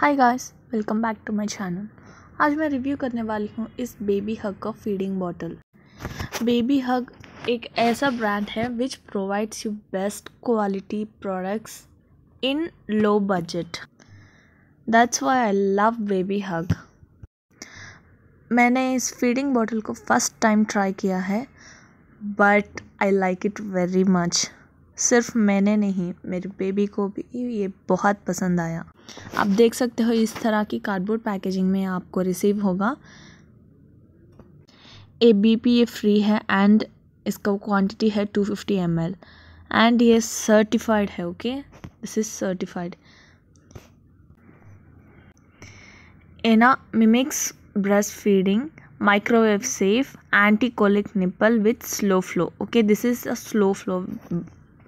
hi guys welcome back to my channel आज मैं review करने वाली हूँ इस बेबी हग का फीडिंग बॉटल बेबी हग एक ऐसा ब्रांड है which provides you best quality products in low budget that's why I love Babyhug मैंने इस फीडिंग बॉटल को फर्स्ट टाइम ट्राई किया है but I like it very much सिर्फ मैंने नहीं मेरे बेबी को भी ये बहुत पसंद आया आप देख सकते हो इस तरह की कार्डबोर्ड पैकेजिंग में आपको रिसीव होगा ए बी पी ये फ्री है एंड इसका क्वांटिटी है two fifty M L and ये सर्टिफाइड है okay this is certified and mimics breast feeding microwave safe anti colic nipple with slow flow okay this is a slow flow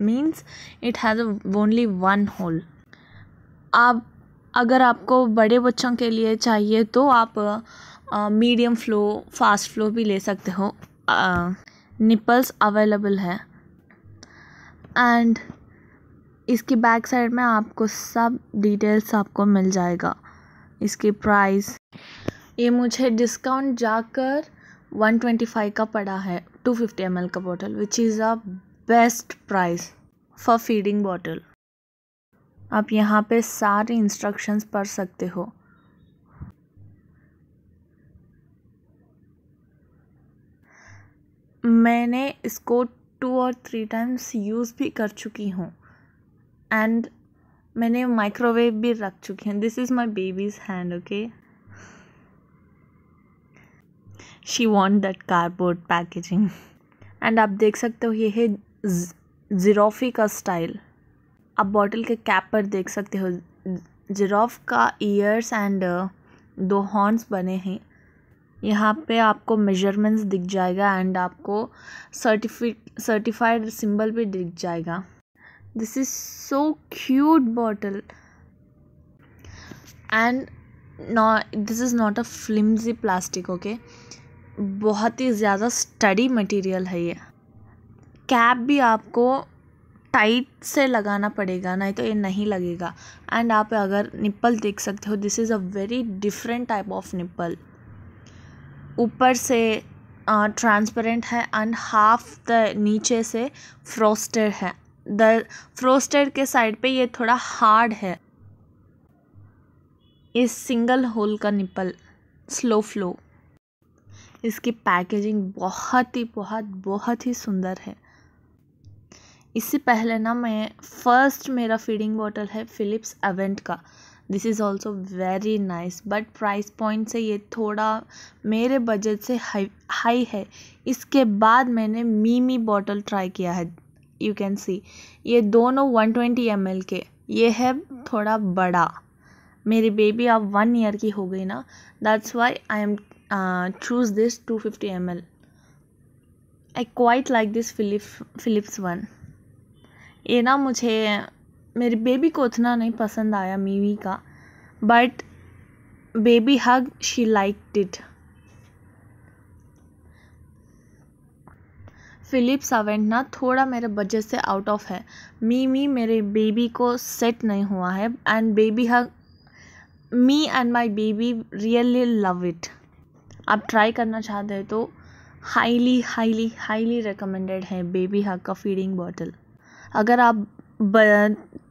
means it has only one hole आप अगर आपको बड़े बच्चों के लिए चाहिए तो आप मीडियम फ्लो फ़ास्ट फ्लो भी ले सकते हो निप्पल्स अवेलेबल है एंड इसकी बैक साइड में आपको सब डिटेल्स आपको मिल जाएगा इसकी प्राइस ये मुझे डिस्काउंट जाकर 125 का पड़ा है 250 ml का bottle which is a best price for feeding bottle आप यहाँ पे सारे इंस्ट्रक्शंस पढ़ सकते हो मैंने इसको टू और थ्री टाइम्स यूज़ भी कर चुकी हूँ एंड मैंने माइक्रोवेव भी रख चुकी हूँ this is my baby's hand okay she want that cardboard packaging and आप देख सकते हो ये है जीरोफी का स्टाइल आप बॉटल के कैप पर देख सकते हो जिराफ का ईयर्स एंड uh, दो हॉर्न्स बने हैं यहाँ पे आपको मेजरमेंट्स दिख जाएगा एंड आपको सर्टिफिक सर्टिफाइड सिंबल भी दिख जाएगा this is so cute bottle and this is not a flimsy plastic okay बहुत ही ज़्यादा स्टडी मटेरियल है ये कैप भी आपको टाइट से लगाना पड़ेगा नहीं तो ये नहीं लगेगा एंड आप अगर निप्पल देख सकते हो this is a very different type of nipple ऊपर से ट्रांसपेरेंट है एंड हाफ द नीचे से फ्रोस्टेड है द फ्रोस्टेड के साइड पे ये थोड़ा हार्ड है इस सिंगल होल का निप्पल स्लो फ्लो इसकी पैकेजिंग बहुत ही बहुत बहुत ही सुंदर है इससे पहले ना मैं फ़र्स्ट मेरा फीडिंग बॉटल है फ़िलिप्स एवेंट का this is also very nice but price point से ये थोड़ा मेरे बजट से हाई हाई है इसके बाद मैंने मीमी बॉटल ट्राई किया है यू कैन सी ये दोनों वन ट्वेंटी एम एल के ये है थोड़ा बड़ा मेरी बेबी अब वन ईयर की हो गई ना that's why I am choose this two fifty M L I quite like this Philip Philips one ये ना मुझे मेरे बेबी को उतना नहीं पसंद आया मीवी का but Babyhug she like it Philip सावेंट ना थोड़ा मेरे बजट से आउट ऑफ है मी मी मेरे बेबी को सेट नहीं हुआ है and Babyhug me and my baby really love it आप ट्राई करना चाहते हैं तो हाईली हाईली हाईली रिकमेंडेड है बेबी हग का फीडिंग बॉटल अगर आप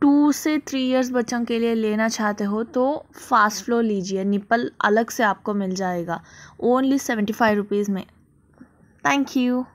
टू से थ्री इयर्स बच्चों के लिए लेना चाहते हो तो फास्ट फ्लो लीजिए निपल अलग से आपको मिल जाएगा ओनली सेवेंटी फाइव रुपीज़ में थैंक यू